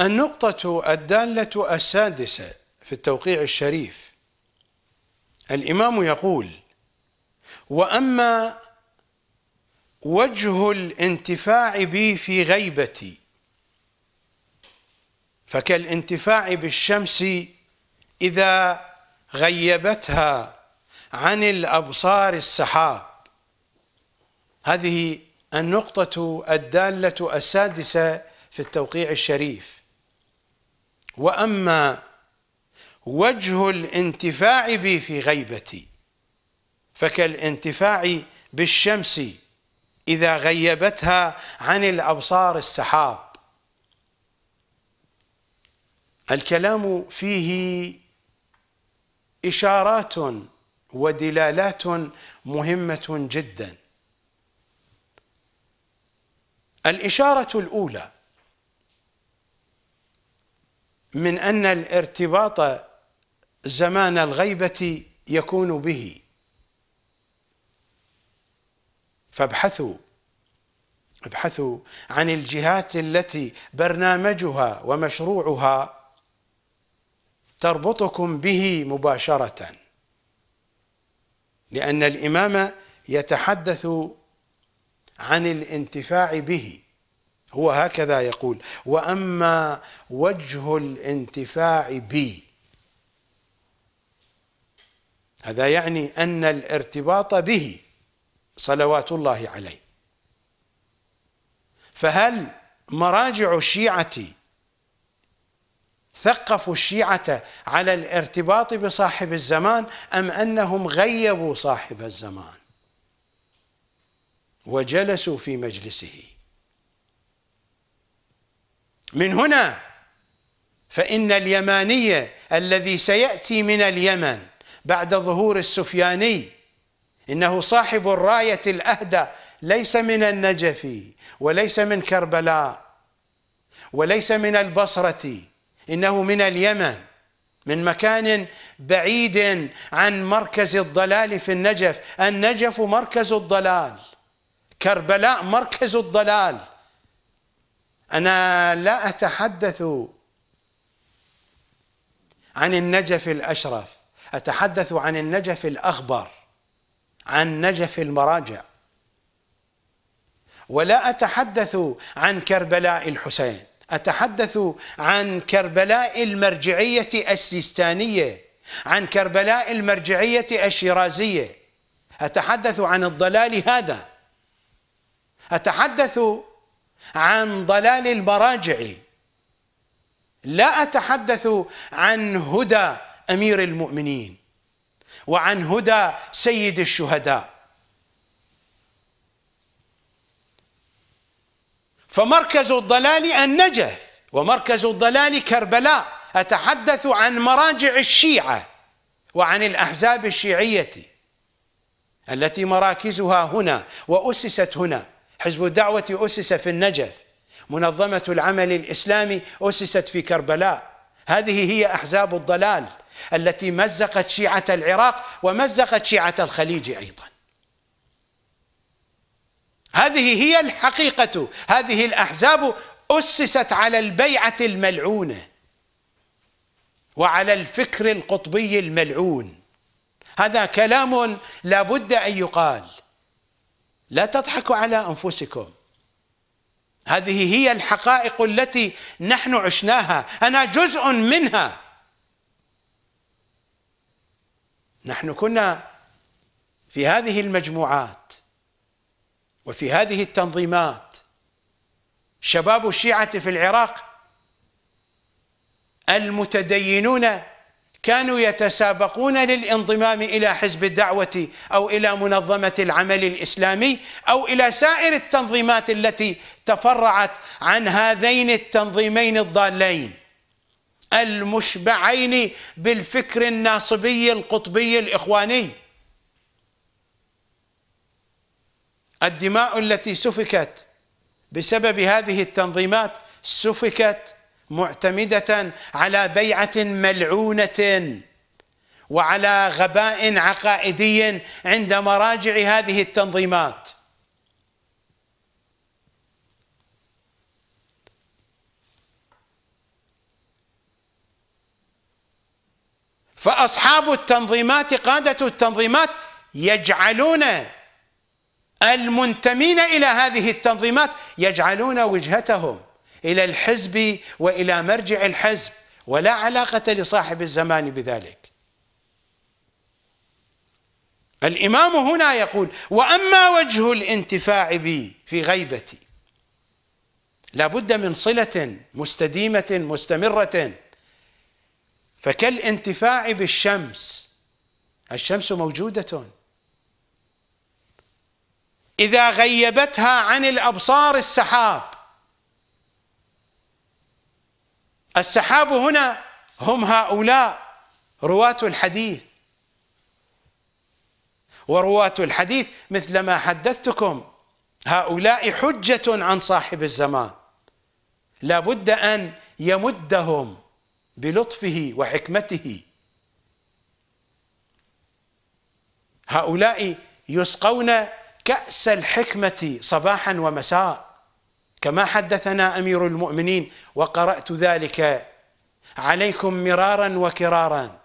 النقطة الدالة السادسة في التوقيع الشريف الإمام يقول وأما وجه الانتفاع بي في غيبتي فكالانتفاع بالشمس إذا غيبتها عن الأبصار السحاب هذه النقطة الدالة السادسة في التوقيع الشريف واما وجه الانتفاع بي في غيبتي فكالانتفاع بالشمس اذا غيبتها عن الابصار السحاب الكلام فيه اشارات ودلالات مهمه جدا الاشاره الاولى من أن الارتباط زمان الغيبة يكون به فابحثوا ابحثوا عن الجهات التي برنامجها ومشروعها تربطكم به مباشرة لأن الإمام يتحدث عن الانتفاع به هو هكذا يقول واما وجه الانتفاع بي هذا يعني ان الارتباط به صلوات الله عليه فهل مراجع الشيعه ثقفوا الشيعه على الارتباط بصاحب الزمان ام انهم غيبوا صاحب الزمان وجلسوا في مجلسه من هنا فإن اليمانية الذي سيأتي من اليمن بعد ظهور السفياني إنه صاحب الراية الأهدى ليس من النجف وليس من كربلاء وليس من البصرة إنه من اليمن من مكان بعيد عن مركز الضلال في النجف النجف مركز الضلال كربلاء مركز الضلال انا لا اتحدث عن النجف الاشرف اتحدث عن النجف الاخبر عن نجف المراجع ولا اتحدث عن كربلاء الحسين اتحدث عن كربلاء المرجعيه السيستانيه عن كربلاء المرجعيه الشيرازيه اتحدث عن الضلال هذا اتحدث عن ضلال المراجع لا اتحدث عن هدى امير المؤمنين وعن هدى سيد الشهداء فمركز الضلال النجف ومركز الضلال كربلاء اتحدث عن مراجع الشيعه وعن الاحزاب الشيعيه التي مراكزها هنا واسست هنا حزب الدعوة أسس في النجف منظمة العمل الإسلامي أسست في كربلاء هذه هي أحزاب الضلال التي مزقت شيعة العراق ومزقت شيعة الخليج أيضا هذه هي الحقيقة هذه الأحزاب أسست على البيعة الملعونة وعلى الفكر القطبي الملعون هذا كلام لا بد أن يقال لا تضحكوا على انفسكم هذه هي الحقائق التي نحن عشناها انا جزء منها نحن كنا في هذه المجموعات وفي هذه التنظيمات شباب الشيعه في العراق المتدينون كانوا يتسابقون للانضمام الى حزب الدعوه او الى منظمه العمل الاسلامي او الى سائر التنظيمات التي تفرعت عن هذين التنظيمين الضالين المشبعين بالفكر الناصبي القطبي الاخواني الدماء التي سفكت بسبب هذه التنظيمات سفكت معتمدة على بيعة ملعونة وعلى غباء عقائدي عند مراجع هذه التنظيمات فاصحاب التنظيمات قاده التنظيمات يجعلون المنتمين الى هذه التنظيمات يجعلون وجهتهم إلى الحزب وإلى مرجع الحزب ولا علاقة لصاحب الزمان بذلك الإمام هنا يقول وأما وجه الانتفاع بي في غيبتي لابد من صلة مستديمة مستمرة فكالانتفاع بالشمس الشمس موجودة إذا غيبتها عن الأبصار السحاب السحاب هنا هم هؤلاء رواة الحديث ورواة الحديث مثل ما حدثتكم هؤلاء حجة عن صاحب الزمان لابد أن يمدهم بلطفه وحكمته هؤلاء يسقون كأس الحكمة صباحا ومساء كما حدثنا امير المؤمنين وقرات ذلك عليكم مرارا وكرارا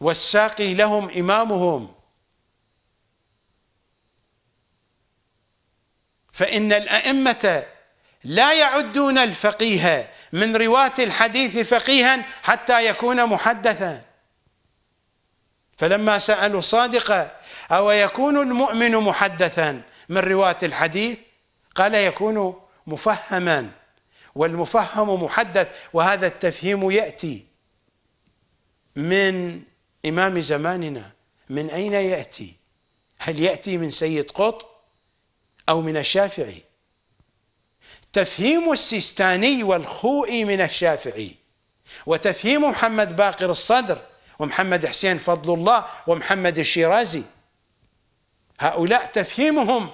والساقي لهم امامهم فان الائمه لا يعدون الفقيه من رواه الحديث فقيها حتى يكون محدثا فلما سالوا صادقه او يكون المؤمن محدثا من رواه الحديث قال يكون مفهما والمفهم محدث وهذا التفهيم ياتي من امام زماننا من اين ياتي؟ هل ياتي من سيد قطب او من الشافعي؟ تفهيم السيستاني والخوئي من الشافعي وتفهيم محمد باقر الصدر ومحمد حسين فضل الله ومحمد الشيرازي هؤلاء تفهيمهم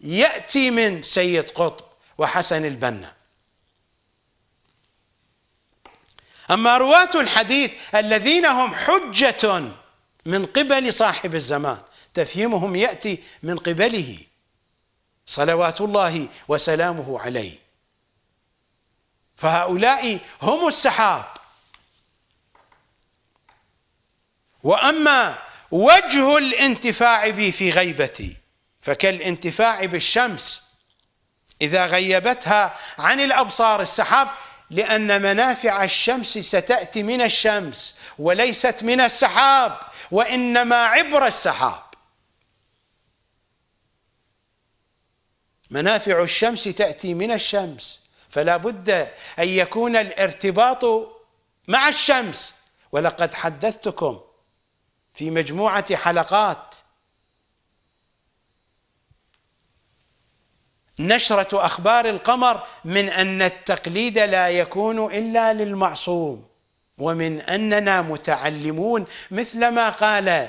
يأتي من سيد قطب وحسن البنا أما رواة الحديث الذين هم حجة من قبل صاحب الزمان تفهيمهم يأتي من قبله صلوات الله وسلامه عليه فهؤلاء هم السحاب وأما وجه الانتفاع بي في غيبتي فكالانتفاع بالشمس إذا غيبتها عن الأبصار السحاب لأن منافع الشمس ستأتي من الشمس وليست من السحاب وإنما عبر السحاب منافع الشمس تأتي من الشمس فلا بد أن يكون الارتباط مع الشمس ولقد حدثتكم في مجموعة حلقات نشرة أخبار القمر من أن التقليد لا يكون إلا للمعصوم ومن أننا متعلمون مثل ما قال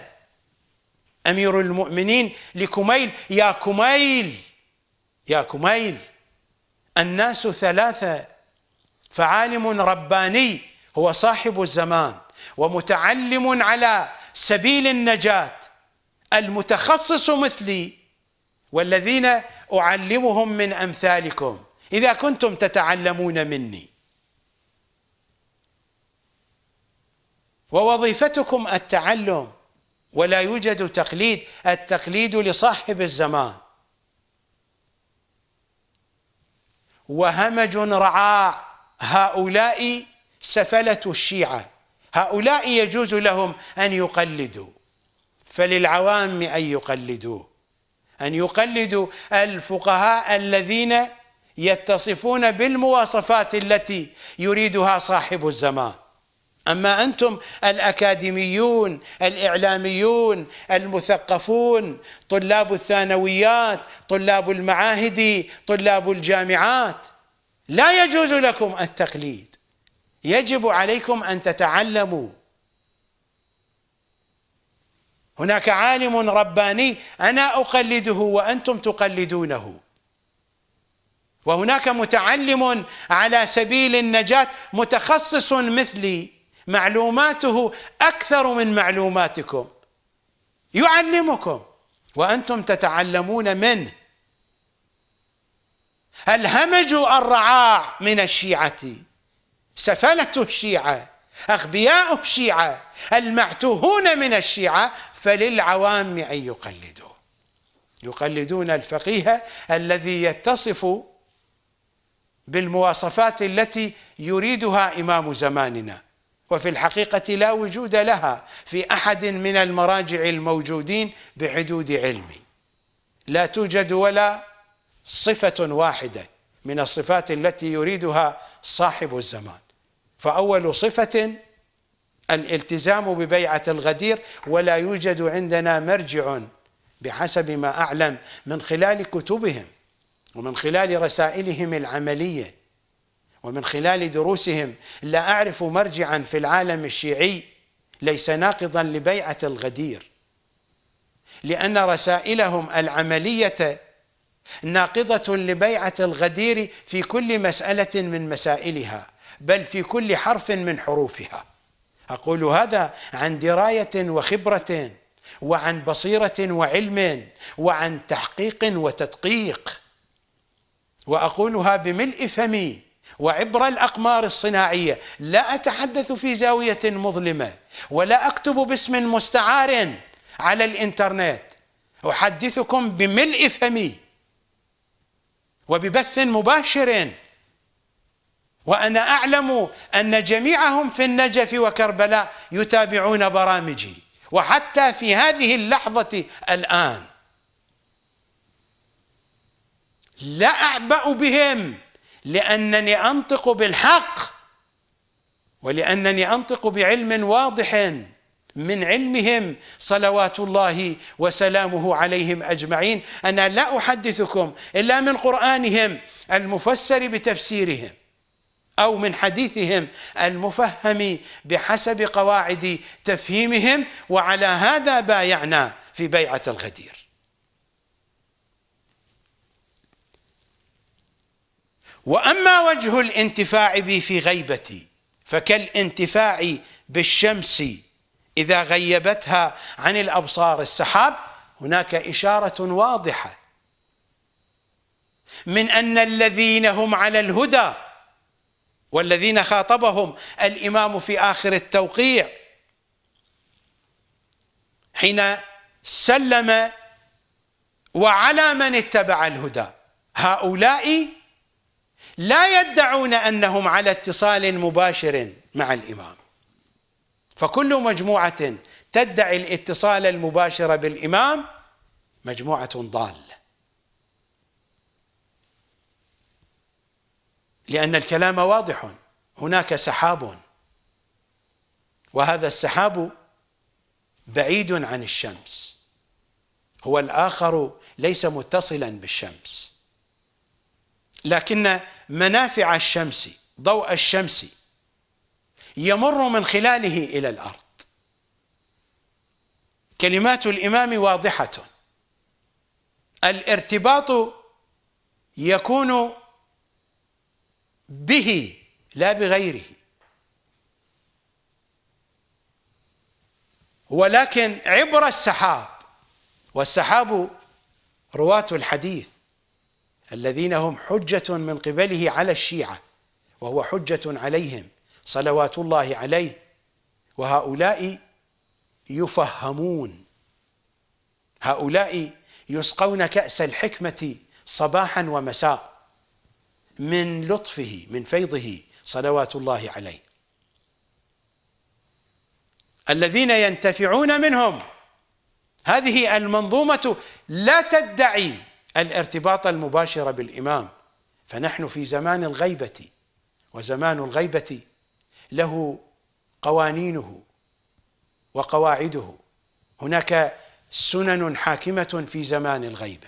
أمير المؤمنين لكميل يا كميل يا كميل الناس ثلاثة فعالم رباني هو صاحب الزمان ومتعلم على سبيل النجاة المتخصص مثلي والذين أعلمهم من أمثالكم إذا كنتم تتعلمون مني ووظيفتكم التعلم ولا يوجد تقليد التقليد لصاحب الزمان وهمج رعاع هؤلاء سفلة الشيعة هؤلاء يجوز لهم أن يقلدوا فللعوام أن يقلدوه أن يقلدوا الفقهاء الذين يتصفون بالمواصفات التي يريدها صاحب الزمان اما انتم الاكاديميون الاعلاميون المثقفون طلاب الثانويات طلاب المعاهد طلاب الجامعات لا يجوز لكم التقليد يجب عليكم ان تتعلموا هناك عالم رباني انا اقلده وانتم تقلدونه وهناك متعلم على سبيل النجاه متخصص مثلي معلوماته اكثر من معلوماتكم يعلمكم وانتم تتعلمون منه الهمج الرعاع من الشيعه سفله الشيعه اغبياء الشيعه المعتوهون من الشيعه فللعوام أن يقلدوا يقلدون الفقيه الذي يتصف بالمواصفات التي يريدها إمام زماننا وفي الحقيقة لا وجود لها في أحد من المراجع الموجودين بحدود علمي لا توجد ولا صفة واحدة من الصفات التي يريدها صاحب الزمان فأول صفة الالتزام ببيعة الغدير ولا يوجد عندنا مرجع بحسب ما أعلم من خلال كتبهم ومن خلال رسائلهم العملية ومن خلال دروسهم لا أعرف مرجعا في العالم الشيعي ليس ناقضا لبيعة الغدير لأن رسائلهم العملية ناقضة لبيعة الغدير في كل مسألة من مسائلها بل في كل حرف من حروفها اقول هذا عن درايه وخبره وعن بصيره وعلم وعن تحقيق وتدقيق واقولها بملء فمي وعبر الاقمار الصناعيه لا اتحدث في زاويه مظلمه ولا اكتب باسم مستعار على الانترنت احدثكم بملء فمي وببث مباشر وأنا أعلم أن جميعهم في النجف وكربلاء يتابعون برامجي وحتى في هذه اللحظة الآن لا أعبأ بهم لأنني أنطق بالحق ولأنني أنطق بعلم واضح من علمهم صلوات الله وسلامه عليهم أجمعين أنا لا أحدثكم إلا من قرآنهم المفسر بتفسيرهم أو من حديثهم المفهم بحسب قواعد تفهيمهم وعلى هذا بايعنا في بيعة الغدير وأما وجه الانتفاع بي في غيبتي فكالانتفاع بالشمس إذا غيبتها عن الأبصار السحاب هناك إشارة واضحة من أن الذين هم على الهدى والذين خاطبهم الامام في اخر التوقيع حين سلم وعلى من اتبع الهدى هؤلاء لا يدعون انهم على اتصال مباشر مع الامام فكل مجموعه تدعي الاتصال المباشر بالامام مجموعه ضال لأن الكلام واضح هناك سحاب وهذا السحاب بعيد عن الشمس هو الآخر ليس متصلا بالشمس لكن منافع الشمس ضوء الشمس يمر من خلاله إلى الأرض كلمات الإمام واضحة الارتباط يكون به لا بغيره ولكن عبر السحاب والسحاب رواة الحديث الذين هم حجة من قبله على الشيعة وهو حجة عليهم صلوات الله عليه وهؤلاء يفهمون هؤلاء يسقون كأس الحكمة صباحا ومساء من لطفه من فيضه صلوات الله عليه الذين ينتفعون منهم هذه المنظومة لا تدعي الارتباط المباشر بالإمام فنحن في زمان الغيبة وزمان الغيبة له قوانينه وقواعده هناك سنن حاكمة في زمان الغيبة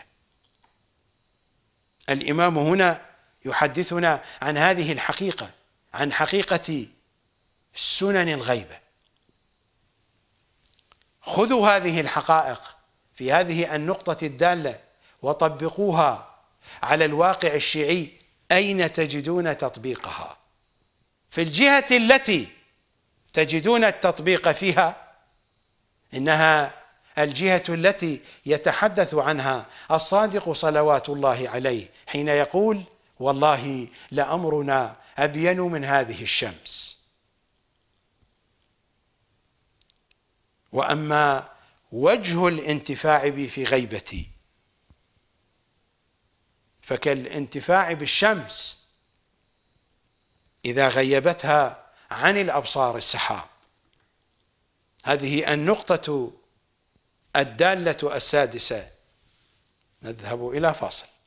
الإمام هنا يحدثنا عن هذه الحقيقة عن حقيقة سنن الغيبة خذوا هذه الحقائق في هذه النقطة الدالة وطبقوها على الواقع الشيعي أين تجدون تطبيقها في الجهة التي تجدون التطبيق فيها إنها الجهة التي يتحدث عنها الصادق صلوات الله عليه حين يقول والله لأمرنا أبين من هذه الشمس وأما وجه الانتفاع بي في غيبتي فكالانتفاع بالشمس إذا غيبتها عن الأبصار السحاب هذه النقطة الدالة السادسة نذهب إلى فاصل